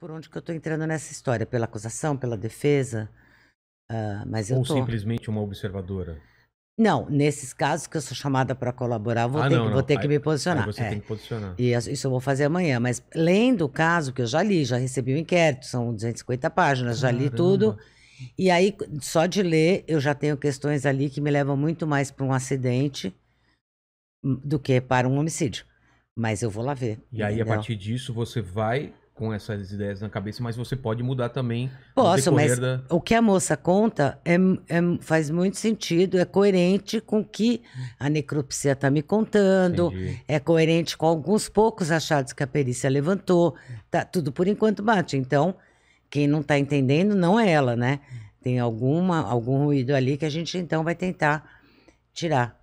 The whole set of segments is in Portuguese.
por onde que eu estou entrando nessa história, pela acusação, pela defesa, uh, mas Ou tô... simplesmente uma observadora. Não, nesses casos que eu sou chamada para colaborar, vou ah, ter, não, que, vou ter aí, que me posicionar. Aí você é. tem que posicionar. E isso eu vou fazer amanhã. Mas lendo o caso, que eu já li, já recebi o um inquérito, são 250 páginas, Caramba. já li tudo. E aí, só de ler, eu já tenho questões ali que me levam muito mais para um acidente hum, do que para um homicídio. Mas eu vou lá ver. E entendeu? aí, a partir disso, você vai com essas ideias na cabeça, mas você pode mudar também. Posso, mas da... o que a moça conta é, é, faz muito sentido, é coerente com o que a necropsia está me contando, Entendi. é coerente com alguns poucos achados que a perícia levantou. Tá, tudo por enquanto bate. Então, quem não está entendendo não é ela, né? Tem alguma, algum ruído ali que a gente então vai tentar tirar.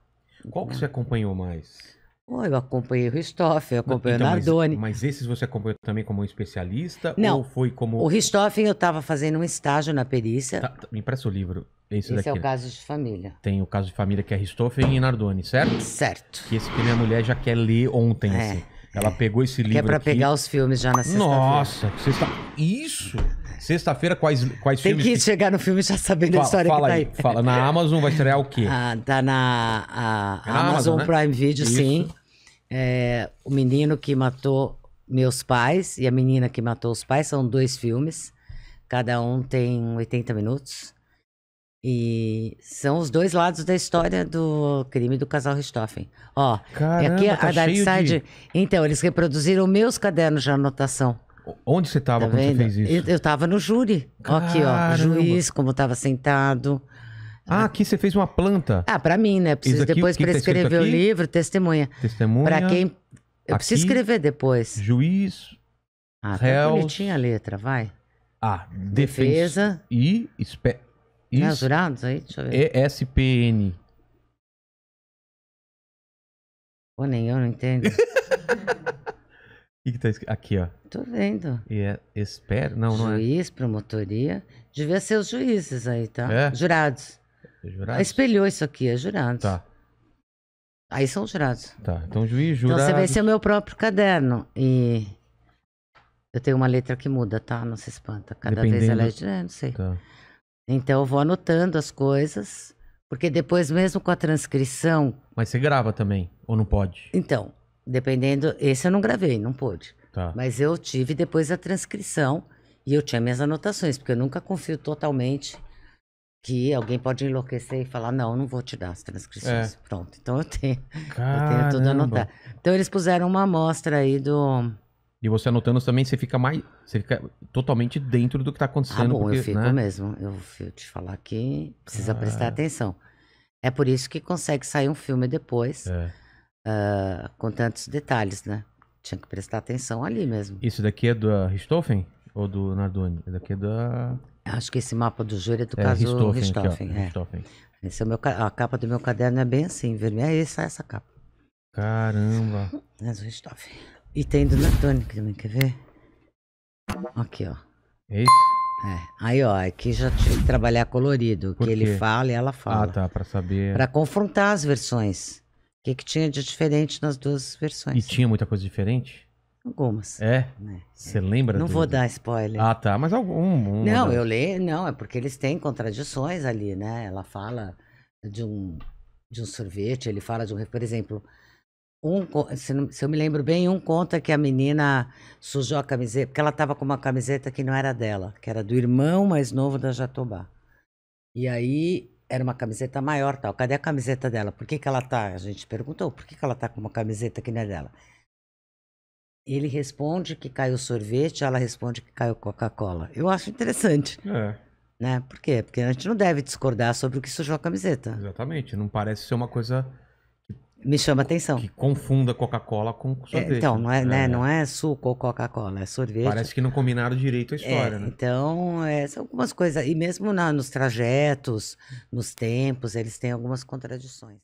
Qual que você acompanhou mais? Oh, eu acompanhei o Ristoff, eu acompanhei então, o Nardoni. Mas, mas, esses você acompanhou também como um especialista? Não. Ou foi como. O Ristoff, eu estava fazendo um estágio na perícia. Tá, tá, me empresta o livro. Esse, esse é o caso de família. Tem o caso de família que é Ristoffen e Nardoni, certo? Certo. Que esse que minha mulher já quer ler ontem, é, assim. Ela é. pegou esse livro. Que é pra pegar os filmes já na sexta-feira. Nossa, sexta... isso! Sexta-feira, quais, quais Tem filmes? Tem que, que chegar no filme já sabendo fala, a história fala que tá aí. aí. Fala, na Amazon vai estrear o quê? Ah, tá na, a, é Amazon, Amazon né? Prime Video, isso. sim é, O Menino que Matou Meus Pais e A Menina que Matou os Pais. São dois filmes. Cada um tem 80 minutos. E são os dois lados da história do crime do casal Richthofen. Ó, Caramba, aqui a tá Dark Side. De... Então, eles reproduziram meus cadernos de anotação. Onde você estava tá quando você fez isso? Eu, estava no júri. Caramba. Aqui, ó. Juiz, como estava sentado. Ah, né? aqui você fez uma planta. Ah, para mim, né? Eu preciso aqui, depois para tá escrever o livro, testemunha. Testemunha. Para quem. Eu aqui, preciso escrever depois. Juiz. Ah, tá réus, bonitinha a letra, vai. Ah, defesa. defesa e. Espe, é, jurados aí? Deixa eu ver. ESPN. Pô, nem eu não entendo. O que tá escrito? Aqui, ó. Tô vendo. E é, espero, não, Juiz, não é. Juiz, promotoria. Devia ser os juízes aí, tá? É? Jurados. Jurados? Espelhou isso aqui, é jurado. Tá. Aí são jurados. Tá, então juiz, jurado. Então você vai ser o meu próprio caderno. E eu tenho uma letra que muda, tá? Não se espanta. Cada Dependendo... vez ela é. De... É, não sei. Tá. Então eu vou anotando as coisas. Porque depois, mesmo com a transcrição. Mas você grava também, ou não pode? Então, dependendo. Esse eu não gravei, não pude. Tá. Mas eu tive depois a transcrição e eu tinha minhas anotações, porque eu nunca confio totalmente que alguém pode enlouquecer e falar, não, eu não vou te dar as transcrições. É. Pronto, então eu tenho, Caramba. eu tenho tudo anotado. Então eles puseram uma amostra aí do... E você anotando também, você fica mais, você fica totalmente dentro do que está ah, acontecendo. Ah, bom, porque, eu fico né? mesmo. Eu vou te falar que precisa ah. prestar atenção. É por isso que consegue sair um filme depois, é. uh, com tantos detalhes, né? Tinha que prestar atenção ali mesmo. Isso daqui é do Richthofen ou do Nardoni? Isso é daqui é da... Acho que esse mapa do júri é do é, caso Ristoffen. é. Esse é o meu, a capa do meu caderno é bem assim, vermelha. É essa, essa capa. Caramba. É o Richthofen. E tem do Natone também, quer ver? Aqui, ó. É isso? É. Aí, ó, aqui já tinha que trabalhar colorido. Por que quê? ele fala e ela ah, fala. Ah, tá, pra saber. Pra confrontar as versões. O que, que tinha de diferente nas duas versões. E tinha muita coisa diferente? Algumas. É? Né? Você é. lembra? Não do... vou dar spoiler. Ah, tá. Mas algum. Um, não, né? eu leio. Não, é porque eles têm contradições ali, né? Ela fala de um, de um sorvete, ele fala de um. Por exemplo, um, se, não, se eu me lembro bem, um conta que a menina sujou a camiseta, porque ela estava com uma camiseta que não era dela, que era do irmão mais novo da Jatobá. E aí era uma camiseta maior, tal. Cadê a camiseta dela? Por que, que ela tá? A gente perguntou, por que, que ela tá com uma camiseta que não é dela? Ele responde que caiu sorvete, ela responde que caiu Coca-Cola. Eu acho interessante. É. Né? Por quê? Porque a gente não deve discordar sobre o que sujou a camiseta. Exatamente. Não parece ser uma coisa me chama atenção. Que confunda Coca-Cola com é, sorvete. É, então, né? não é, né? É. não é suco ou Coca-Cola, é sorvete. Parece que não combinaram direito a é, história, é, né? Então, são algumas coisas. E mesmo na, nos trajetos, nos tempos, eles têm algumas contradições.